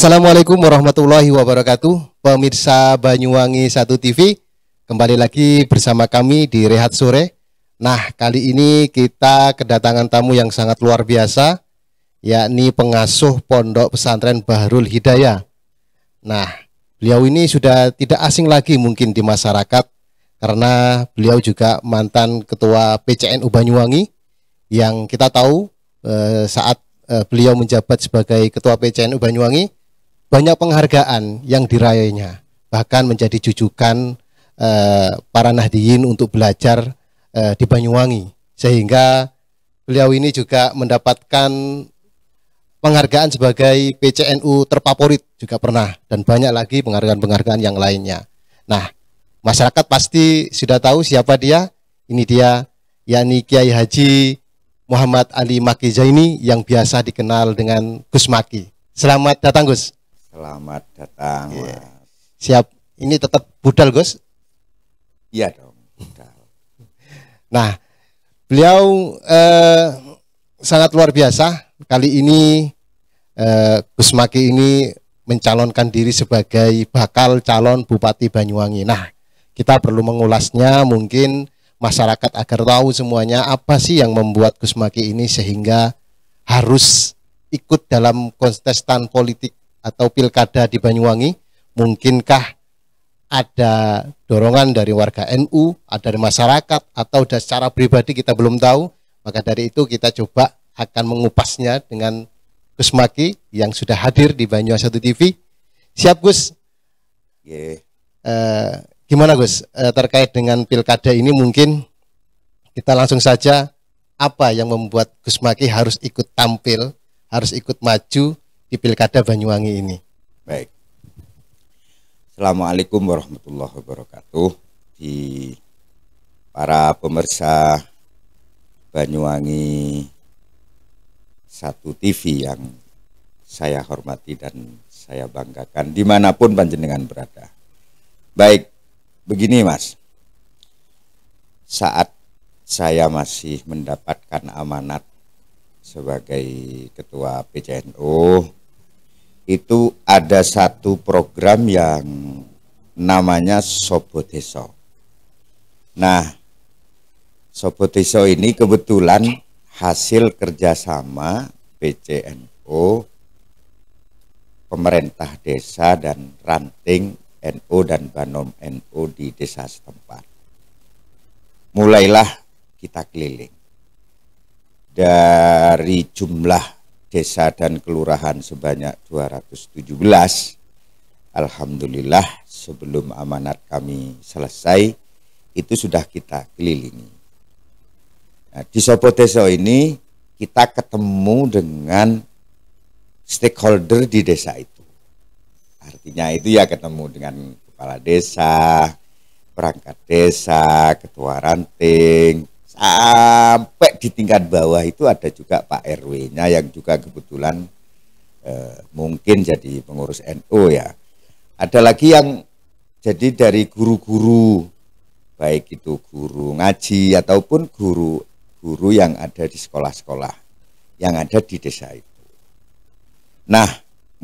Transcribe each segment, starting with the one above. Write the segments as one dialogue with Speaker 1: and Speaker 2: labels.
Speaker 1: Assalamualaikum warahmatullahi wabarakatuh. Pemirsa Banyuwangi 1 TV, kembali lagi bersama kami di Rehat Sore. Nah, kali ini kita kedatangan tamu yang sangat luar biasa, yakni pengasuh Pondok Pesantren Bahrul Hidayah. Nah, beliau ini sudah tidak asing lagi mungkin di masyarakat karena beliau juga mantan ketua PCNU Banyuwangi yang kita tahu eh, saat eh, beliau menjabat sebagai Ketua PCNU Banyuwangi, banyak penghargaan yang dirayainya, bahkan menjadi jujukan eh, para nahdiyin untuk belajar eh, di Banyuwangi, sehingga beliau ini juga mendapatkan penghargaan sebagai PCNU terfavorit juga pernah dan banyak lagi penghargaan-penghargaan yang lainnya. Nah, masyarakat pasti sudah tahu siapa dia. Ini dia yakni Kiai Haji Muhammad Ali Maki Zaini yang biasa dikenal dengan Gus Maki. Selamat datang Gus. Selamat datang. Yeah. Mas. Siap. Ini tetap budal, Gus?
Speaker 2: Iya dong, budal.
Speaker 1: nah, beliau eh, sangat luar biasa. Kali ini eh, Gus Maki ini mencalonkan diri sebagai bakal calon Bupati Banyuwangi. Nah, kita perlu mengulasnya mungkin masyarakat agar tahu semuanya apa sih yang membuat Gus Maki ini sehingga harus ikut dalam kontestan politik atau pilkada di Banyuwangi, mungkinkah ada dorongan dari warga NU, ada dari masyarakat, atau dari secara pribadi kita belum tahu. Maka dari itu kita coba akan mengupasnya dengan Gus Maki yang sudah hadir di Banyuwangi Satu TV. Siap Gus? Yeah. Eh, e, gimana Gus e, terkait dengan pilkada ini mungkin kita langsung saja apa yang membuat Gus Maki harus ikut tampil, harus ikut maju di Pilkada Banyuwangi ini.
Speaker 2: Baik. Assalamualaikum warahmatullahi wabarakatuh. Di para pemirsa Banyuwangi satu TV yang saya hormati dan saya banggakan dimanapun panjenengan berada. Baik, begini mas, saat saya masih mendapatkan amanat sebagai ketua PCNU itu ada satu program yang namanya Sobodeso. Nah, Sobodeso ini kebetulan hasil kerjasama PCNO, pemerintah desa dan ranting NO dan Banom NO di desa setempat. Mulailah kita keliling. Dari jumlah desa dan kelurahan sebanyak 217. Alhamdulillah sebelum amanat kami selesai itu sudah kita kelilingi. Nah, di Sopo Deso ini kita ketemu dengan stakeholder di desa itu. Artinya itu ya ketemu dengan kepala desa, perangkat desa, ketua ranting, sampai di tingkat bawah itu ada juga Pak RW-nya yang juga kebetulan eh, mungkin jadi pengurus NU NO ya. Ada lagi yang jadi dari guru-guru baik itu guru ngaji ataupun guru guru yang ada di sekolah-sekolah yang ada di desa itu. Nah,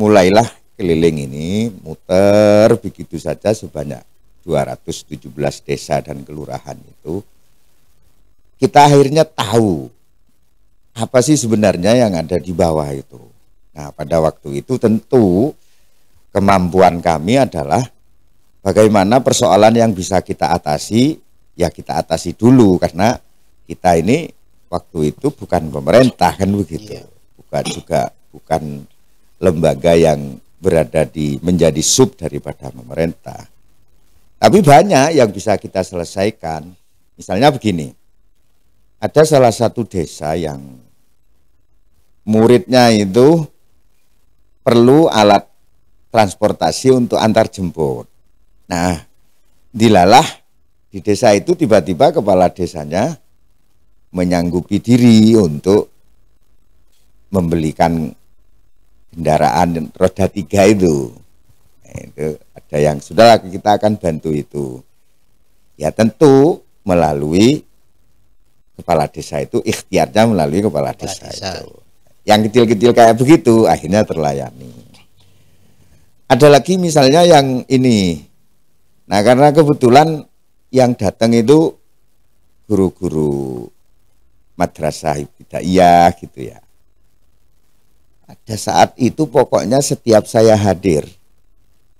Speaker 2: mulailah keliling ini muter begitu saja sebanyak 217 desa dan kelurahan itu kita akhirnya tahu apa sih sebenarnya yang ada di bawah itu. Nah, pada waktu itu tentu kemampuan kami adalah bagaimana persoalan yang bisa kita atasi, ya kita atasi dulu karena kita ini waktu itu bukan pemerintah kan begitu. Iya. Bukan juga bukan lembaga yang berada di menjadi sub daripada pemerintah. Tapi banyak yang bisa kita selesaikan. Misalnya begini, ada salah satu desa yang muridnya itu perlu alat transportasi untuk antar jemput. Nah, dilalah di desa itu tiba-tiba kepala desanya menyanggupi diri untuk membelikan kendaraan roda tiga itu. Nah, itu ada yang sudah kita akan bantu itu. Ya tentu melalui kepala desa itu ikhtiarnya melalui kepala, kepala desa, itu. Yang kecil-kecil kayak begitu akhirnya terlayani. Ada lagi misalnya yang ini. Nah, karena kebetulan yang datang itu guru-guru madrasah iya gitu ya. Ada saat itu pokoknya setiap saya hadir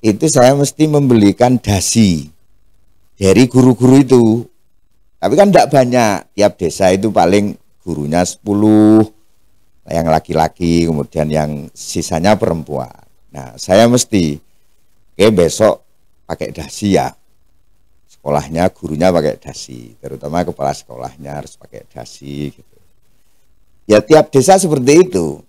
Speaker 2: itu saya mesti membelikan dasi dari guru-guru itu tapi kan tidak banyak. Tiap desa itu paling gurunya 10, yang laki-laki, kemudian yang sisanya perempuan. Nah, saya mesti, oke besok pakai dasi ya. Sekolahnya, gurunya pakai dasi. Terutama kepala sekolahnya harus pakai dasi. Gitu. Ya tiap desa seperti itu.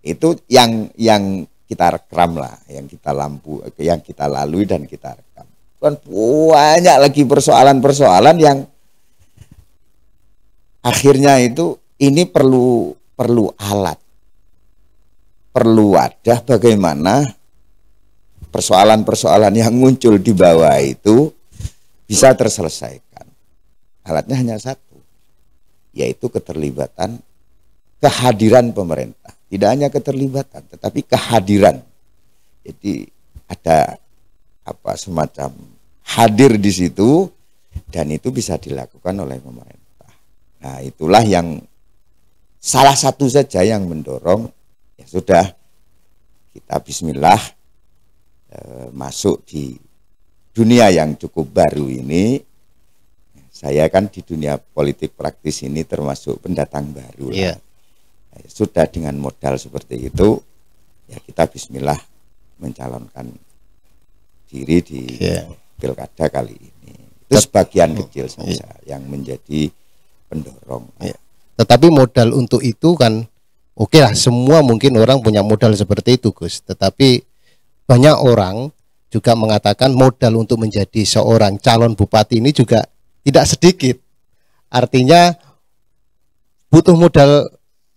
Speaker 2: Itu yang yang kita rekam lah, yang kita lampu, yang kita lalui dan kita rekam. Kan banyak lagi persoalan-persoalan yang akhirnya itu ini perlu perlu alat perlu wadah bagaimana persoalan-persoalan yang muncul di bawah itu bisa terselesaikan alatnya hanya satu yaitu keterlibatan kehadiran pemerintah tidak hanya keterlibatan tetapi kehadiran jadi ada apa semacam hadir di situ dan itu bisa dilakukan oleh pemerintah Nah itulah yang salah satu saja yang mendorong ya sudah kita bismillah eh, masuk di dunia yang cukup baru ini saya kan di dunia politik praktis ini termasuk pendatang baru yeah. Iya. Nah, ya, sudah dengan modal seperti itu ya kita Bismillah mencalonkan diri di yeah. pilkada kali ini itu sebagian kecil oh, iya. saja yang menjadi pendorong.
Speaker 1: Ya. Tetapi modal untuk itu kan oke okay lah semua mungkin orang punya modal seperti itu Gus. Tetapi banyak orang juga mengatakan modal untuk menjadi seorang calon bupati ini juga tidak sedikit. Artinya butuh modal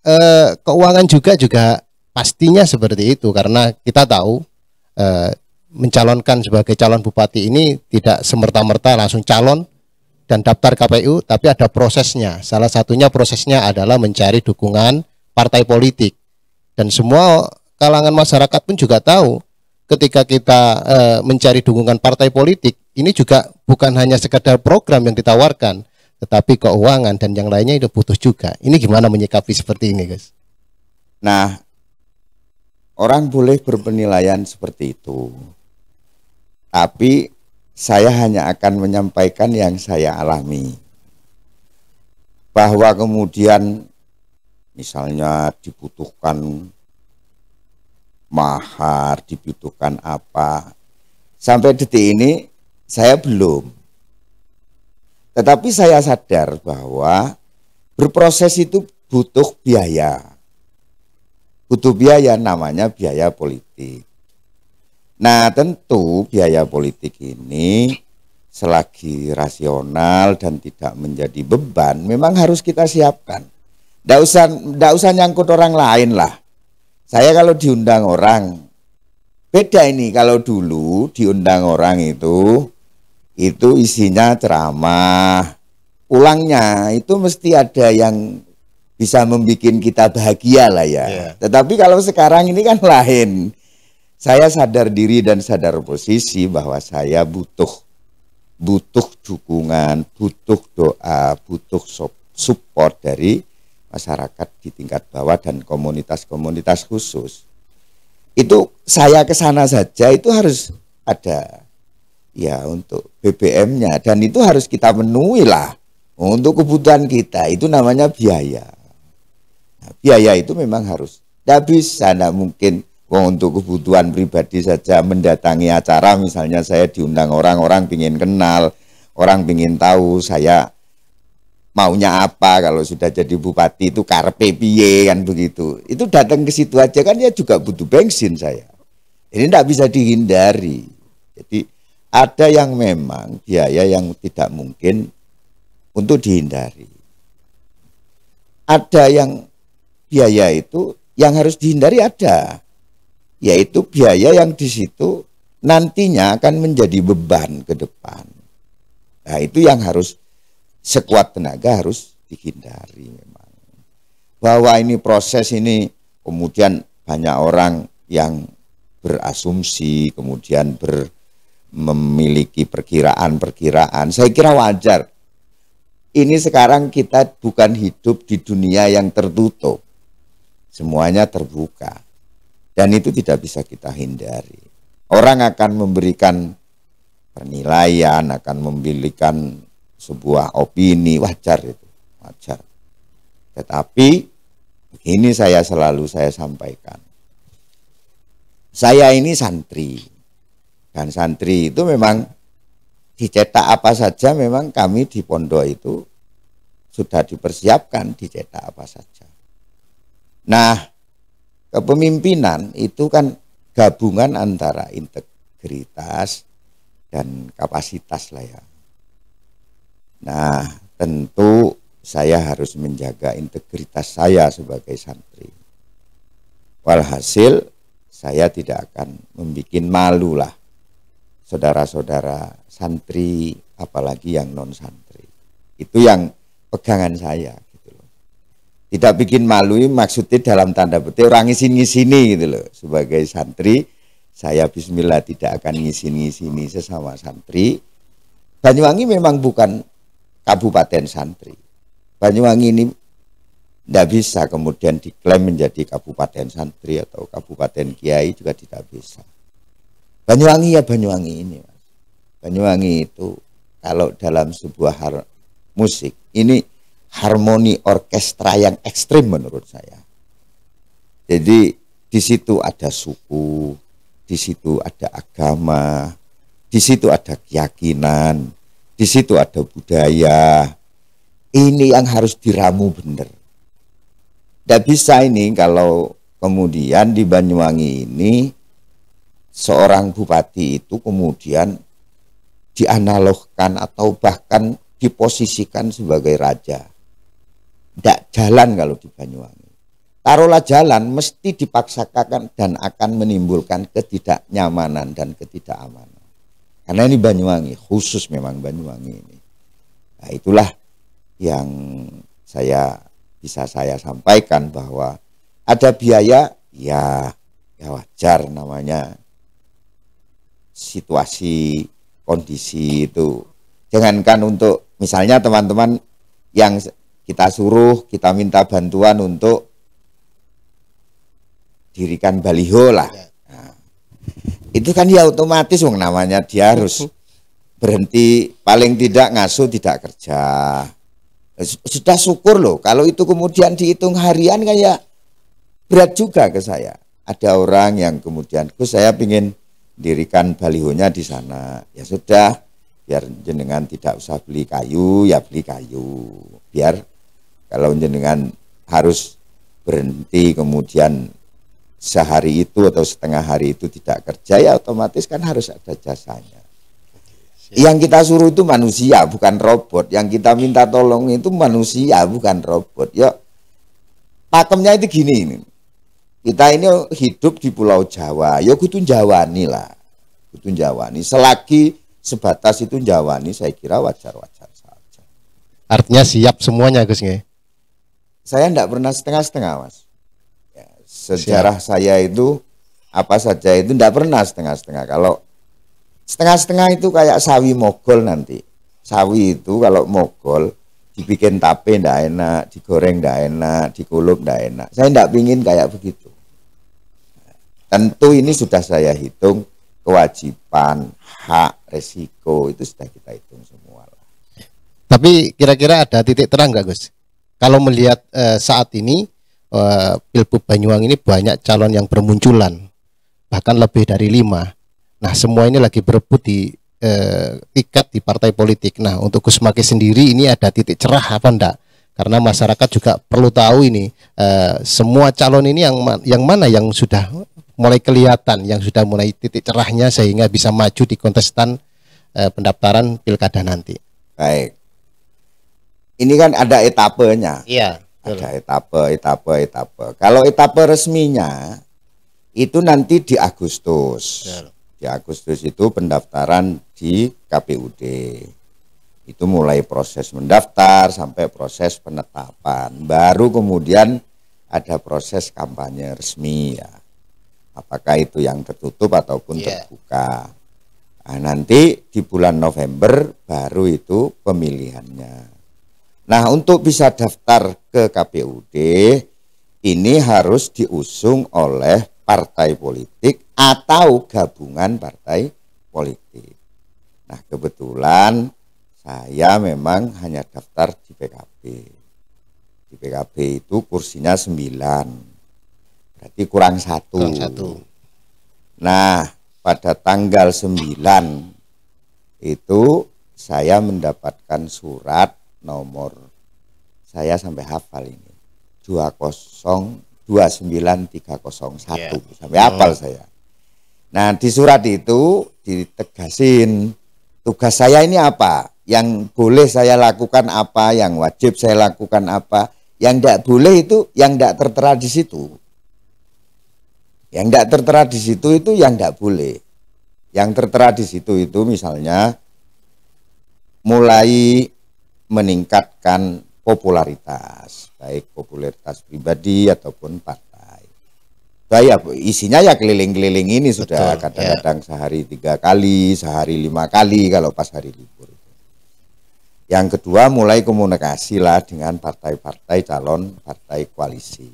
Speaker 1: eh, keuangan juga juga pastinya seperti itu karena kita tahu eh, mencalonkan sebagai calon bupati ini tidak semerta-merta langsung calon dan daftar KPU, tapi ada prosesnya. Salah satunya prosesnya adalah mencari dukungan partai politik. Dan semua kalangan masyarakat pun juga tahu ketika kita e, mencari dukungan partai politik, ini juga bukan hanya sekedar program yang ditawarkan, tetapi keuangan dan yang lainnya itu butuh juga. Ini gimana menyikapi seperti ini, guys?
Speaker 2: Nah, orang boleh berpenilaian seperti itu. Tapi saya hanya akan menyampaikan yang saya alami. Bahwa kemudian misalnya dibutuhkan mahar, dibutuhkan apa. Sampai detik ini saya belum. Tetapi saya sadar bahwa berproses itu butuh biaya. Butuh biaya namanya biaya politik. Nah tentu biaya politik ini selagi rasional dan tidak menjadi beban memang harus kita siapkan. Tidak usah, tidak usah nyangkut orang lain lah. Saya kalau diundang orang, beda ini kalau dulu diundang orang itu, itu isinya ceramah. ulangnya itu mesti ada yang bisa membuat kita bahagia lah ya. Yeah. Tetapi kalau sekarang ini kan lain saya sadar diri dan sadar posisi bahwa saya butuh butuh dukungan, butuh doa, butuh support dari masyarakat di tingkat bawah dan komunitas-komunitas khusus. Itu saya ke sana saja itu harus ada ya untuk BBM-nya dan itu harus kita menuhi lah untuk kebutuhan kita itu namanya biaya. Nah, biaya itu memang harus. Tidak bisa, tidak mungkin Wong untuk kebutuhan pribadi saja mendatangi acara misalnya saya diundang orang-orang ingin kenal, orang ingin tahu saya maunya apa kalau sudah jadi bupati itu karpe piye kan begitu. Itu datang ke situ aja kan ya juga butuh bensin saya. Ini tidak bisa dihindari. Jadi ada yang memang biaya yang tidak mungkin untuk dihindari. Ada yang biaya itu yang harus dihindari ada yaitu biaya yang di situ nantinya akan menjadi beban ke depan. Nah, itu yang harus sekuat tenaga harus dihindari memang. Bahwa ini proses ini kemudian banyak orang yang berasumsi, kemudian ber, memiliki perkiraan-perkiraan. Saya kira wajar. Ini sekarang kita bukan hidup di dunia yang tertutup. Semuanya terbuka. Dan itu tidak bisa kita hindari. Orang akan memberikan penilaian, akan memberikan sebuah opini, wajar itu, wajar. Tetapi ini saya selalu saya sampaikan. Saya ini santri. Dan santri itu memang dicetak apa saja memang kami di pondok itu sudah dipersiapkan dicetak apa saja. Nah, Kepemimpinan itu kan gabungan antara integritas dan kapasitas lah ya. Nah, tentu saya harus menjaga integritas saya sebagai santri. Walhasil saya tidak akan membuat malu lah saudara-saudara santri apalagi yang non santri. Itu yang pegangan saya tidak bikin malu maksudnya dalam tanda petik orang ngisin-ngisini gitu loh sebagai santri saya bismillah tidak akan ngisin-ngisini sesama santri Banyuwangi memang bukan kabupaten santri Banyuwangi ini tidak bisa kemudian diklaim menjadi kabupaten santri atau kabupaten kiai juga tidak bisa Banyuwangi ya Banyuwangi ini Banyuwangi itu kalau dalam sebuah musik ini harmoni orkestra yang ekstrim menurut saya. Jadi di situ ada suku, di situ ada agama, di situ ada keyakinan, di situ ada budaya. Ini yang harus diramu benar. Tidak bisa ini kalau kemudian di Banyuwangi ini seorang bupati itu kemudian dianalogkan atau bahkan diposisikan sebagai raja tidak jalan kalau di Banyuwangi. Taruhlah jalan mesti dipaksakan dan akan menimbulkan ketidaknyamanan dan ketidakamanan. Karena ini Banyuwangi, khusus memang Banyuwangi ini. Nah, itulah yang saya bisa saya sampaikan bahwa ada biaya ya ya wajar namanya situasi kondisi itu. Jangankan untuk misalnya teman-teman yang kita suruh, kita minta bantuan untuk dirikan baliho lah. Iya. Nah, itu kan ya otomatis wong namanya dia harus berhenti paling tidak ngasuh tidak kerja. Sudah syukur loh kalau itu kemudian dihitung harian kan ya berat juga ke saya. Ada orang yang kemudian ku saya pingin dirikan balihonya di sana. Ya sudah, biar jenengan tidak usah beli kayu, ya beli kayu. Biar kalau jenengan harus berhenti kemudian sehari itu atau setengah hari itu tidak kerja ya otomatis kan harus ada jasanya. Yang kita suruh itu manusia bukan robot. Yang kita minta tolong itu manusia bukan robot. Ya pakemnya itu gini ini. Kita ini hidup di Pulau Jawa. Ya Jawa nih lah. Jawa nih Selagi sebatas itu Jawa nih saya kira wajar-wajar saja.
Speaker 1: Artinya siap semuanya Gus
Speaker 2: saya tidak pernah setengah-setengah mas ya, sejarah Siap. saya itu apa saja itu tidak pernah setengah-setengah kalau setengah-setengah itu kayak sawi mogol nanti sawi itu kalau mogol dibikin tape tidak enak digoreng tidak enak dikulup tidak enak saya tidak ingin kayak begitu tentu ini sudah saya hitung kewajiban hak resiko itu sudah kita hitung semua
Speaker 1: tapi kira-kira ada titik terang nggak Gus kalau melihat eh, saat ini eh, Banyuwangi ini banyak calon yang bermunculan, bahkan lebih dari lima. Nah, semua ini lagi berebut di eh, tiket di partai politik. Nah, untuk Gus Maki sendiri ini ada titik cerah apa enggak? Karena masyarakat juga perlu tahu ini eh, semua calon ini yang yang mana yang sudah mulai kelihatan, yang sudah mulai titik cerahnya sehingga bisa maju di kontestan eh, pendaftaran pilkada nanti.
Speaker 2: Baik ini kan ada etapenya. Iya. Betul. Ada etape, etape, etape. Kalau etape resminya itu nanti di Agustus. Betul. Di Agustus itu pendaftaran di KPUD. Itu mulai proses mendaftar sampai proses penetapan. Baru kemudian ada proses kampanye resmi ya. Apakah itu yang tertutup ataupun yeah. terbuka. Nah, nanti di bulan November baru itu pemilihannya. Nah, untuk bisa daftar ke KPUD ini harus diusung oleh partai politik atau gabungan partai politik. Nah, kebetulan saya memang hanya daftar di PKB. Di PKB itu kursinya 9. Berarti kurang satu. Nah, pada tanggal 9 itu saya mendapatkan surat nomor saya sampai hafal ini. 20 yeah. sampai hafal hmm. saya. Nah, di surat itu ditegasin tugas saya ini apa? Yang boleh saya lakukan apa, yang wajib saya lakukan apa, yang tidak boleh itu yang tidak tertera di situ. Yang tidak tertera di situ itu yang tidak boleh. Yang tertera di situ itu misalnya mulai meningkatkan popularitas, baik popularitas pribadi ataupun partai. Baik, so, isinya ya keliling-keliling ini sudah ya. kadang-kadang ya. sehari tiga kali, sehari lima kali kalau pas hari libur. Yang kedua mulai komunikasi lah dengan partai-partai calon partai koalisi.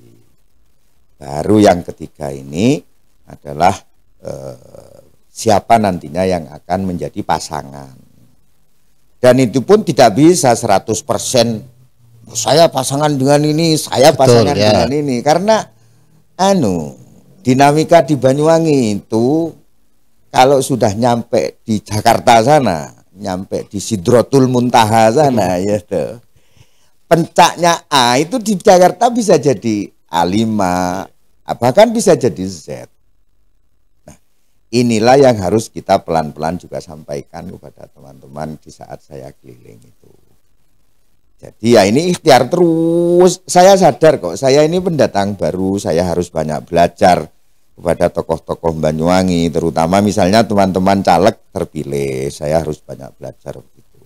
Speaker 2: Baru yang ketiga ini adalah eh, siapa nantinya yang akan menjadi pasangan dan itu pun tidak bisa 100% saya pasangan dengan ini, saya Betul, pasangan ya. dengan ini karena anu dinamika di Banyuwangi itu kalau sudah nyampe di Jakarta sana, nyampe di Sidrotul Muntaha sana hmm. ya tuh. Pencaknya A itu di Jakarta bisa jadi A5, bahkan bisa jadi Z inilah yang harus kita pelan-pelan juga sampaikan kepada teman-teman di saat saya keliling itu. Jadi ya ini ikhtiar terus. Saya sadar kok, saya ini pendatang baru, saya harus banyak belajar kepada tokoh-tokoh Banyuwangi, terutama misalnya teman-teman caleg terpilih, saya harus banyak belajar begitu.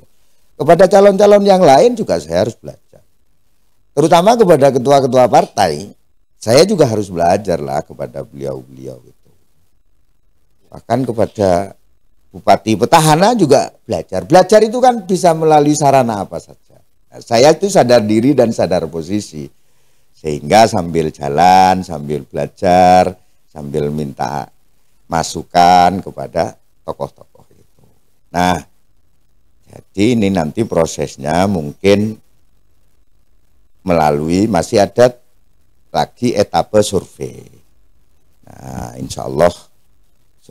Speaker 2: Kepada calon-calon yang lain juga saya harus belajar. Terutama kepada ketua-ketua partai, saya juga harus belajar lah kepada beliau-beliau. Gitu bahkan kepada bupati petahana juga belajar. Belajar itu kan bisa melalui sarana apa saja. Nah, saya itu sadar diri dan sadar posisi. Sehingga sambil jalan, sambil belajar, sambil minta masukan kepada tokoh-tokoh itu. Nah, jadi ini nanti prosesnya mungkin melalui masih ada lagi etape survei. Nah, insya Allah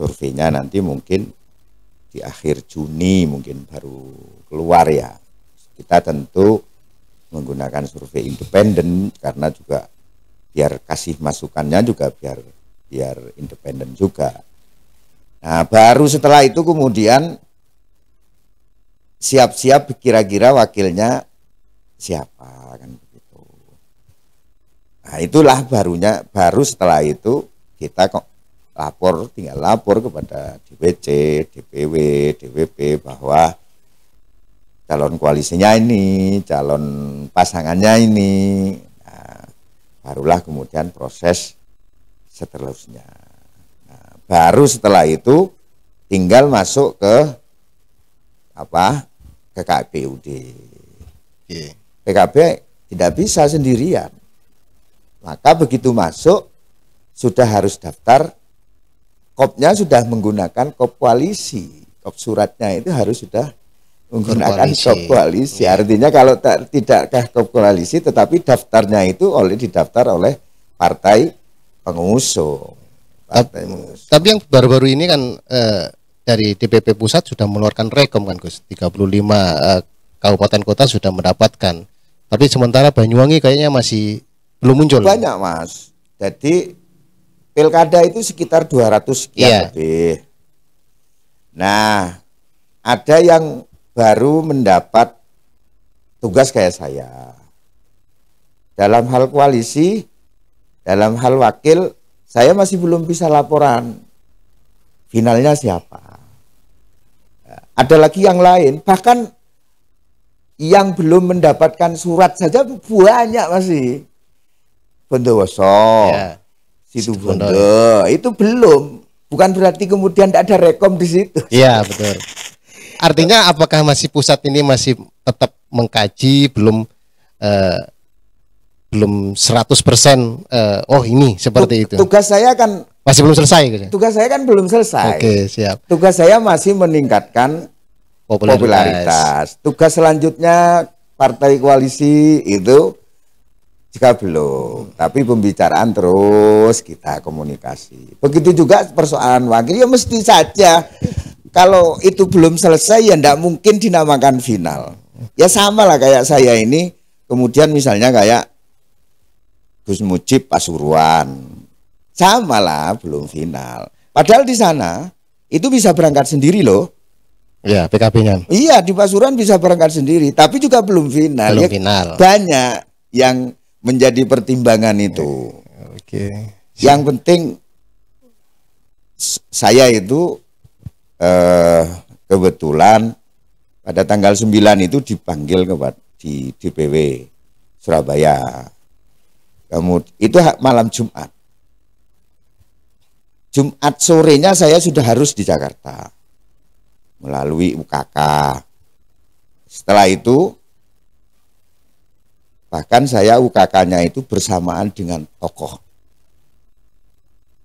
Speaker 2: surveinya nanti mungkin di akhir Juni mungkin baru keluar ya. Kita tentu menggunakan survei independen karena juga biar kasih masukannya juga biar biar independen juga. Nah, baru setelah itu kemudian siap-siap kira-kira wakilnya siapa kan begitu. Nah, itulah barunya baru setelah itu kita kok lapor tinggal lapor kepada DPC, DPW, DPP bahwa calon koalisinya ini, calon pasangannya ini, nah, barulah kemudian proses seterusnya. Nah, baru setelah itu tinggal masuk ke apa ke KPUD. PKB tidak bisa sendirian. Maka begitu masuk sudah harus daftar kopnya sudah menggunakan kop koalisi kop suratnya itu harus sudah menggunakan koalisi. kop koalisi ya. artinya kalau tidakkah kop koalisi tetapi daftarnya itu oleh didaftar oleh partai pengusung partai pengusung
Speaker 1: tapi yang baru-baru ini kan eh, dari DPP pusat sudah mengeluarkan rekom kan Gus 35 eh, kabupaten kota sudah mendapatkan tapi sementara Banyuwangi kayaknya
Speaker 2: masih belum muncul banyak mas jadi Pilkada itu sekitar 200 sekian yeah. lebih. Nah, ada yang baru mendapat tugas kayak saya. Dalam hal koalisi, dalam hal wakil, saya masih belum bisa laporan. Finalnya siapa? Ada lagi yang lain, bahkan yang belum mendapatkan surat saja banyak masih. Bondowoso, yeah situ Bondo. Itu belum. Bukan berarti kemudian tidak ada rekom di situ. Iya, betul. Artinya apakah
Speaker 1: masih pusat ini masih tetap mengkaji belum eh, belum 100% eh, oh ini seperti itu. Tugas
Speaker 2: saya kan masih belum selesai gitu. Tugas saya kan belum selesai. Oke, siap. Tugas saya masih meningkatkan popularitas. popularitas. Tugas selanjutnya partai koalisi itu jika belum, tapi pembicaraan terus kita komunikasi. Begitu juga persoalan wakil, ya mesti saja. Kalau itu belum selesai, ya tidak mungkin dinamakan final. Ya sama lah kayak saya ini, kemudian misalnya kayak Gus Mujib Pasuruan. Sama lah, belum final. Padahal di sana, itu bisa berangkat sendiri loh.
Speaker 1: Ya, PKB-nya.
Speaker 2: Iya, di Pasuruan bisa berangkat sendiri, tapi juga belum final. Belum ya, final. Banyak yang menjadi pertimbangan itu. Oke. Okay. Yang penting saya itu eh, kebetulan pada tanggal 9 itu dipanggil ke di DPW Surabaya. Kamu itu malam Jumat. Jumat sorenya saya sudah harus di Jakarta melalui UKK. Setelah itu Bahkan saya UKK-nya itu bersamaan dengan tokoh.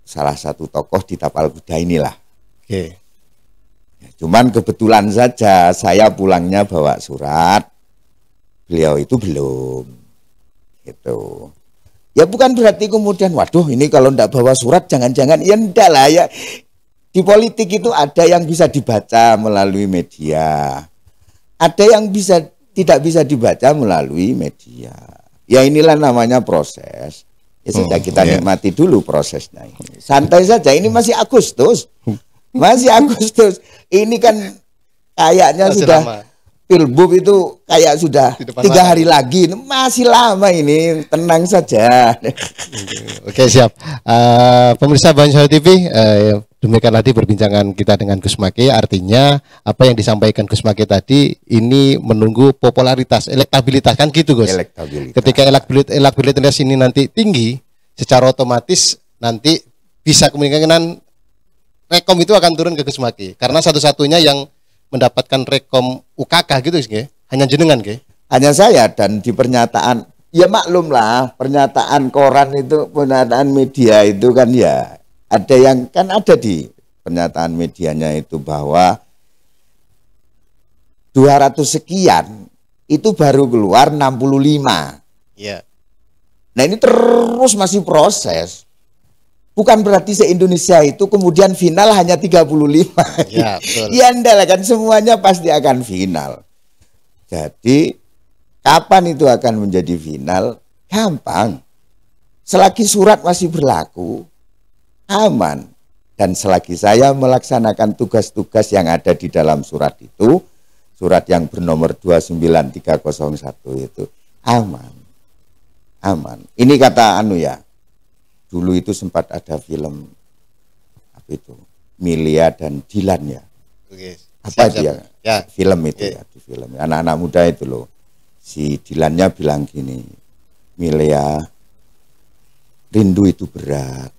Speaker 2: Salah satu tokoh di Tapal Kuda inilah. Oke. Ya, cuman kebetulan saja saya pulangnya bawa surat. Beliau itu belum. Gitu. Ya bukan berarti kemudian, waduh ini kalau tidak bawa surat jangan-jangan, ya enggak lah ya. Di politik itu ada yang bisa dibaca melalui media. Ada yang bisa tidak bisa dibaca melalui media. Ya inilah namanya proses. Ya sudah hmm, kita yeah. nikmati dulu prosesnya ini. Santai saja, ini masih Agustus. Masih Agustus. Ini kan kayaknya masih sudah Pilbub itu kayak sudah tiga hari hari lagi. Masih lama ini,
Speaker 1: tenang saja. Oke, okay, siap. Uh, pemirsa Banjar TV, uh, eh, Demikian tadi perbincangan kita dengan Gus Maki, artinya apa yang disampaikan Gus Maki tadi ini menunggu popularitas, elektabilitas kan gitu Gus. Elektabilitas. Ketika elektabilitas, elektabilitas ini nanti tinggi, secara otomatis nanti bisa kemungkinan rekom itu akan turun ke Gus Maki karena satu-satunya yang mendapatkan rekom
Speaker 2: UKK gitu sih, hanya jenengan ke? Hanya saya dan di pernyataan ya maklumlah pernyataan koran itu pernyataan media itu kan ya ada yang kan ada di pernyataan medianya itu bahwa 200 sekian itu baru keluar 65. Iya. Nah ini terus masih proses. Bukan berarti se-Indonesia itu kemudian final hanya 35. Ya, betul. Iya, anda kan semuanya pasti akan final. Jadi kapan itu akan menjadi final? Gampang. Selagi surat masih berlaku, aman. Dan selagi saya melaksanakan tugas-tugas yang ada di dalam surat itu, surat yang bernomor 29301 itu aman. Aman. Ini kata anu ya. Dulu itu sempat ada film apa itu? Milia dan Dilan ya. Oke. Apa siap, dia? Ya. Film itu Oke. ya, di film. Anak-anak muda itu loh. Si Dilannya bilang gini, Milia rindu itu berat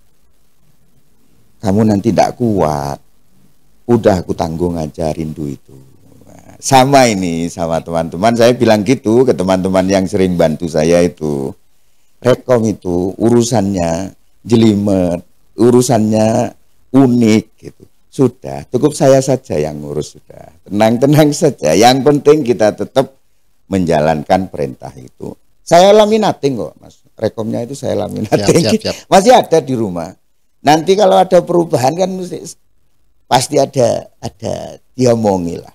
Speaker 2: kamu nanti tidak kuat udah aku tanggung aja rindu itu sama ini sama teman-teman saya bilang gitu ke teman-teman yang sering bantu saya itu rekom itu urusannya jelimet urusannya unik gitu sudah cukup saya saja yang ngurus sudah tenang-tenang saja yang penting kita tetap menjalankan perintah itu saya laminating kok mas rekomnya itu saya laminating siap, masih ada di rumah Nanti kalau ada perubahan kan mesti pasti ada ada diomongi lah.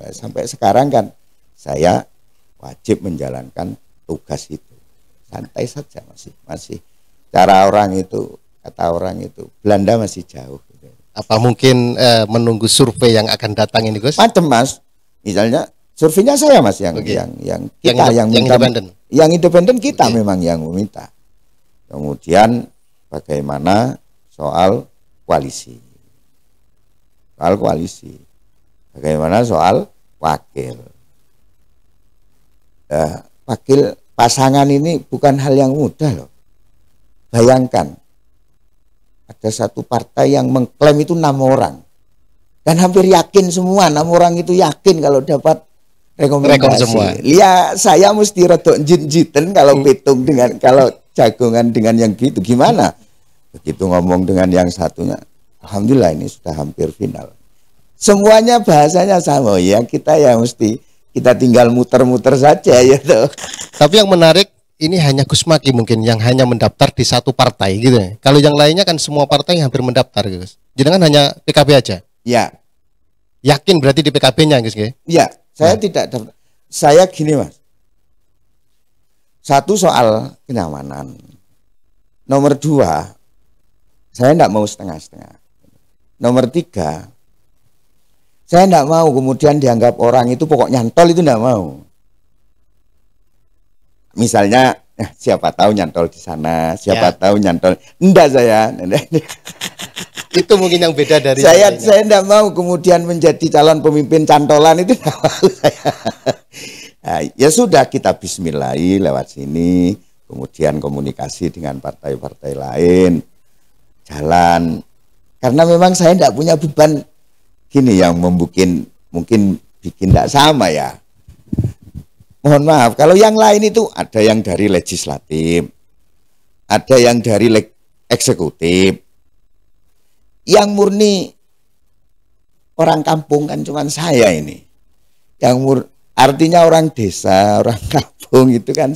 Speaker 2: Eh, sampai sekarang kan saya wajib menjalankan tugas itu. Santai saja masih masih cara orang itu kata orang itu Belanda masih jauh.
Speaker 1: Apa mungkin eh, menunggu survei yang akan datang ini Gus? Macam mas, misalnya
Speaker 2: surveinya saya mas yang okay. yang yang kita yang, yang, yang independen. Yang independen kita okay. memang yang meminta. Kemudian bagaimana soal koalisi. Soal koalisi. Bagaimana soal wakil. Eh, wakil pasangan ini bukan hal yang mudah loh. Bayangkan, ada satu partai yang mengklaim itu enam orang. Dan hampir yakin semua, enam orang itu yakin kalau dapat rekomendasi. Iya, saya mesti rotok jin kalau hitung hmm. dengan kalau jagongan dengan yang gitu. Gimana? Begitu ngomong dengan yang satunya, Alhamdulillah ini sudah hampir final. Semuanya bahasanya sama ya, kita ya mesti kita tinggal muter-muter saja ya tuh. Tapi yang menarik ini hanya Gus Maki
Speaker 1: mungkin yang hanya mendaftar di satu partai gitu ya. Kalau yang lainnya kan semua partai hampir mendaftar gitu. Jadi kan hanya PKB aja. Ya. Yakin berarti di PKB-nya Gus ya? ya, saya nah.
Speaker 2: tidak daftar. Saya gini Mas. Satu soal kenyamanan. Nomor dua, saya tidak mau setengah-setengah. Nomor tiga, saya tidak mau kemudian dianggap orang itu pokoknya nyantol itu tidak mau. Misalnya eh, siapa tahu nyantol di sana, siapa ya. tahu nyantol. Enggak saya. itu mungkin yang beda dari saya. Yang saya tidak mau kemudian menjadi calon pemimpin cantolan itu Nah, ya sudah kita Bismillahi lewat sini, kemudian komunikasi dengan partai-partai lain jalan karena memang saya tidak punya beban gini yang membuat mungkin bikin tidak sama ya mohon maaf kalau yang lain itu ada yang dari legislatif ada yang dari eksekutif yang murni orang kampung kan cuman saya ini yang mur artinya orang desa orang kampung itu kan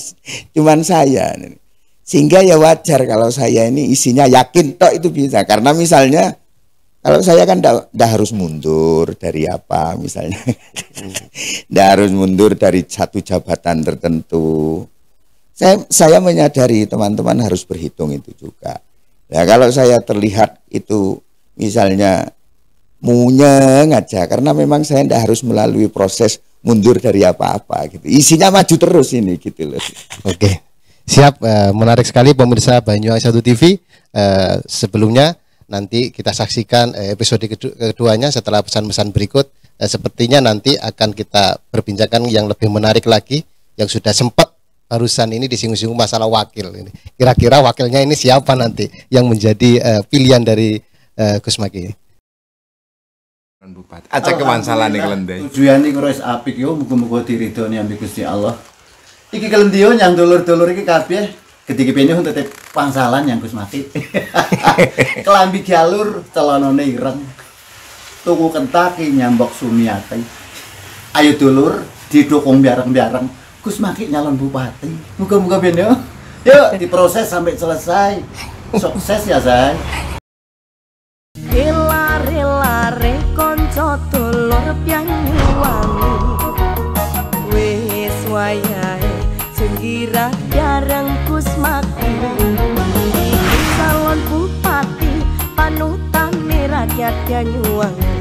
Speaker 2: cuman saya ini sehingga ya wajar kalau saya ini isinya yakin toh itu bisa. Karena misalnya kalau saya kan tidak harus mundur dari apa misalnya, tidak hmm. harus mundur dari satu jabatan tertentu. Saya, saya menyadari teman-teman harus berhitung itu juga. Ya kalau saya terlihat itu misalnya munyeng aja, karena memang saya tidak harus melalui proses mundur dari apa-apa gitu. Isinya maju terus ini gitu loh.
Speaker 1: Oke. Okay. Siap, eh, menarik sekali pemirsa Banyuwangi Satu TV. Eh, sebelumnya nanti kita saksikan eh, episode kedu keduanya setelah pesan-pesan berikut. sepertinya nanti akan kita perbincangkan yang lebih menarik lagi yang sudah sempat barusan ini disinggung-singgung masalah wakil ini. Kira-kira wakilnya ini siapa nanti yang menjadi pilihan dari Gus Kusmaki Bupati. Aja kemansalan nih kelendai. Tujuan ini kurang apik yo, muka-muka nih ambil Gusti Allah iki kelendio yang dulur-dulur iki kabeh ketika penyu untuk pangsalan yang Gus Mati kelambi jalur celanone ireng tuku kentaki nyambok sumiati ayo dulur didukung biarang-biarang Gus Mati nyalon bupati muka-muka penyu yuk diproses sampai selesai sukses ya say
Speaker 2: hilare rela konco dulur piang
Speaker 1: 别遗忘。